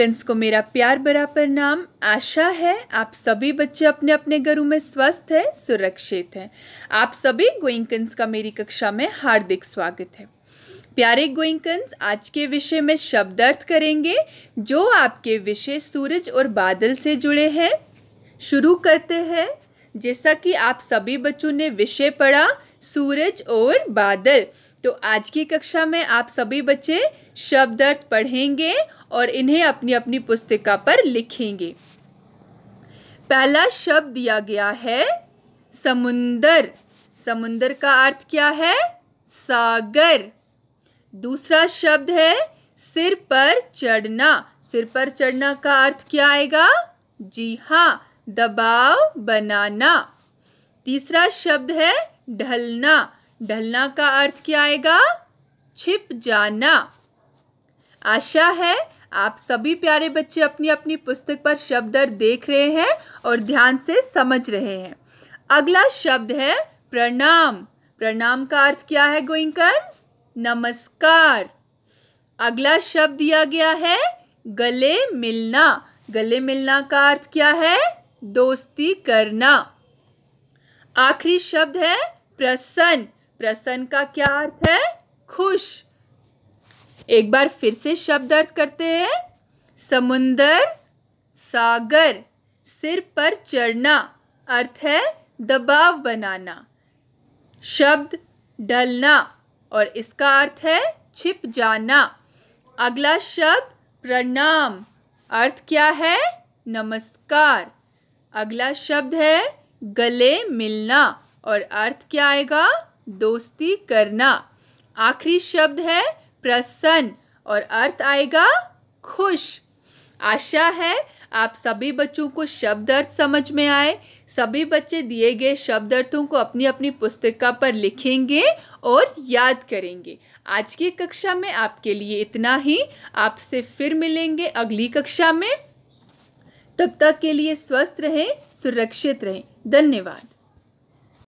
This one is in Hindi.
कंस को मेरा प्यार पर नाम आशा है आप सभी बच्चे अपने अपने घरों में स्वस्थ हैं सुरक्षित हैं आप सभी गोइंकंस का मेरी कक्षा में हार्दिक स्वागत है प्यारे गोइंकंस आज के विषय में शब्द अर्थ करेंगे जो आपके विषय सूरज और बादल से जुड़े हैं शुरू करते हैं जैसा कि आप सभी बच्चों ने विषय पढ़ा सूरज और बादल तो आज की कक्षा में आप सभी बच्चे शब्द अर्थ पढ़ेंगे और इन्हें अपनी अपनी पुस्तिका पर लिखेंगे पहला शब्द दिया गया है समुंदर समुंदर का अर्थ क्या है सागर दूसरा शब्द है सिर पर चढ़ना सिर पर चढ़ना का अर्थ क्या आएगा जी हाँ दबाव बनाना तीसरा शब्द है ढलना ढलना का अर्थ क्या आएगा छिप जाना आशा है आप सभी प्यारे बच्चे अपनी अपनी पुस्तक पर शब्द देख रहे हैं और ध्यान से समझ रहे हैं अगला शब्द है प्रणाम प्रणाम का अर्थ क्या है गोइंकंस नमस्कार अगला शब्द दिया गया है गले मिलना गले मिलना का अर्थ क्या है दोस्ती करना आखिरी शब्द है प्रसन्न प्रसन्न का क्या अर्थ है खुश एक बार फिर से शब्द अर्थ करते हैं समुंदर सागर सिर पर चढ़ना अर्थ है दबाव बनाना शब्द ढलना और इसका अर्थ है छिप जाना अगला शब्द प्रणाम अर्थ क्या है नमस्कार अगला शब्द है गले मिलना और अर्थ क्या आएगा दोस्ती करना आखिरी शब्द है प्रसन्न और अर्थ आएगा खुश आशा है आप सभी बच्चों को शब्द अर्थ समझ में आए सभी बच्चे दिए गए शब्द अर्थों को अपनी अपनी पुस्तिका पर लिखेंगे और याद करेंगे आज की कक्षा में आपके लिए इतना ही आपसे फिर मिलेंगे अगली कक्षा में तब तक के लिए स्वस्थ रहें सुरक्षित रहें धन्यवाद